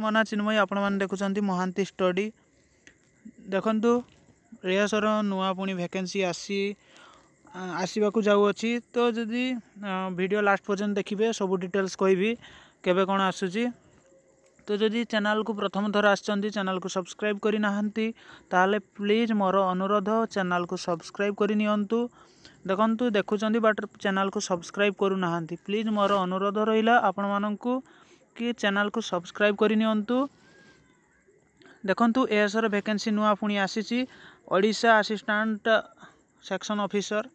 ମୋ ନାଁ ଚିନ୍ମୟୀ ଆପଣମାନେ ଦେଖୁଛନ୍ତି ମହାନ୍ତି ଷ୍ଟଡ଼ି ଦେଖନ୍ତୁ ରେୟାସର ନୂଆ ପୁଣି ଭ୍ୟାକେନ୍ସି ଆସି ଆସିବାକୁ ଯାଉଅଛି ତ ଯଦି ଭିଡ଼ିଓ ଲାଷ୍ଟ ପର୍ଯ୍ୟନ୍ତ ଦେଖିବେ ସବୁ ଡିଟେଲ୍ସ କହିବି କେବେ କ'ଣ ଆସୁଛି ତ ଯଦି ଚ୍ୟାନେଲ୍କୁ ପ୍ରଥମ ଥର ଆସିଛନ୍ତି ଚ୍ୟାନେଲ୍କୁ ସବସ୍କ୍ରାଇବ୍ କରିନାହାନ୍ତି ତାହେଲେ ପ୍ଲିଜ୍ ମୋର ଅନୁରୋଧ ଚ୍ୟାନେଲ୍କୁ ସବସ୍କ୍ରାଇବ୍ କରିନିଅନ୍ତୁ ଦେଖନ୍ତୁ ଦେଖୁଛନ୍ତି ବଟ୍ ଚ୍ୟାନେଲ୍କୁ ସବସ୍କ୍ରାଇବ୍ କରୁନାହାନ୍ତି ପ୍ଲିଜ୍ ମୋର ଅନୁରୋଧ ରହିଲା ଆପଣମାନଙ୍କୁ कि चैनल को सब्सक्राइब करनी देखु एस रेकेन्सी नुआ पुणी आसी ओडा आसीस्टाट सेक्शन अफिसर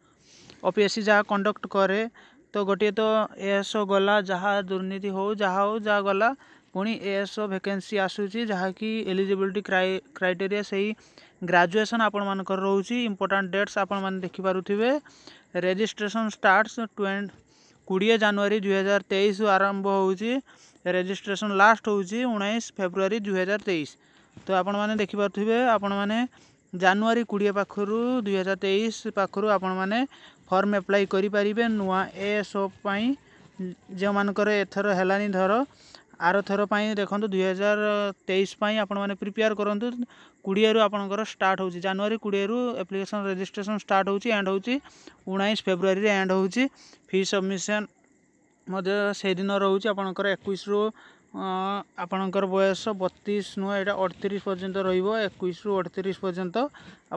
ओपीएससी जहाँ कंडक्ट करे तो गोटे तो एस ओ गला जहाँ दुर्नीति हो जहा हो जहाँ गला पुणी एस ओ भेकेन्सी आसूसी जहाँकि एलिजिबिलिटी क्राइ क्राइटेरि से ही ग्राजुएसन आपण मानक रोचे इंपोर्टाट डेट्स आपखिपे रेजिट्रेसन स्टार्ट ट्वें कोड़े जानुरी दुई हजार तेईस आरंभ हो ରେଜିଷ୍ଟ୍ରେସନ୍ ଲାଷ୍ଟ ହେଉଛି ଉଣେଇଶ ଫେବୃଆରୀ ଦୁଇହଜାର ତେଇଶ ତ ଆପଣମାନେ ଦେଖିପାରୁଥିବେ ଆପଣମାନେ ଜାନୁଆରୀ କୋଡ଼ିଏ ପାଖରୁ ଦୁଇହଜାର ତେଇଶ ପାଖରୁ ଆପଣମାନେ ଫର୍ମ ଆପ୍ଲାଏ କରିପାରିବେ ନୂଆ ଏଏସ୍ଓ ପାଇଁ ଯେଉଁମାନଙ୍କର ଏଥର ହେଲାନି ଧର ଆର ଥର ପାଇଁ ଦେଖନ୍ତୁ ଦୁଇହଜାର ତେଇଶ ପାଇଁ ଆପଣମାନେ ପ୍ରିପେୟାର କରନ୍ତୁ କୋଡ଼ିଏରୁ ଆପଣଙ୍କର ଷ୍ଟାର୍ଟ ହେଉଛି ଜାନୁଆରୀ କୋଡ଼ିଏରୁ ଆପ୍ଲିକେସନ୍ ରେଜିଷ୍ଟ୍ରେସନ୍ ଷ୍ଟାର୍ଟ ହେଉଛି ଏଣ୍ଡ ହେଉଛି ଉଣେଇଶ ଫେବୃଆରୀରେ ଏଣ୍ଡ ହେଉଛି ଫି ସବମିସନ୍ ମଧ୍ୟ ସେଇଦିନ ରହୁଛି ଆପଣଙ୍କର ଏକୋଇଶରୁ ଆପଣଙ୍କର ବୟସ ବତିଶ ନୁହେଁ ଏଇଟା ଅଠତିରିଶ ପର୍ଯ୍ୟନ୍ତ ରହିବ ଏକୋଇଶରୁ ଅଠତିରିଶ ପର୍ଯ୍ୟନ୍ତ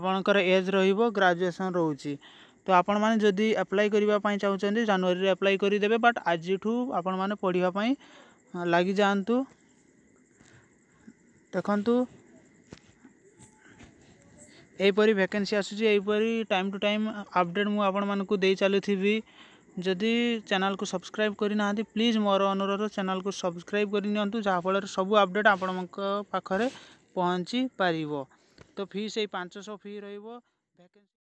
ଆପଣଙ୍କର ଏଜ୍ ରହିବ ଗ୍ରାଜୁଏସନ୍ ରହୁଛି ତ ଆପଣମାନେ ଯଦି ଆପ୍ଲାଏ କରିବା ପାଇଁ ଚାହୁଁଛନ୍ତି ଜାନୁଆରୀରେ ଆପ୍ଲାଏ କରିଦେବେ ବଟ୍ ଆଜିଠୁ ଆପଣମାନେ ପଢ଼ିବା ପାଇଁ ଲାଗିଯାଆନ୍ତୁ ଦେଖନ୍ତୁ ଏହିପରି ଭ୍ୟାକେନ୍ସି ଆସୁଛି ଏହିପରି ଟାଇମ୍ ଟୁ ଟାଇମ୍ ଅପଡ଼େଟ୍ ମୁଁ ଆପଣମାନଙ୍କୁ ଦେଇ ଚାଲୁଥିବି जदि चेल को सब्सक्राइब करना प्लीज मोर अनुरोध चेल को सब्सक्राइब करनी जहाँफल सब अपडेट आपण पाखे पहुँची पार तो फी से पांचश फी र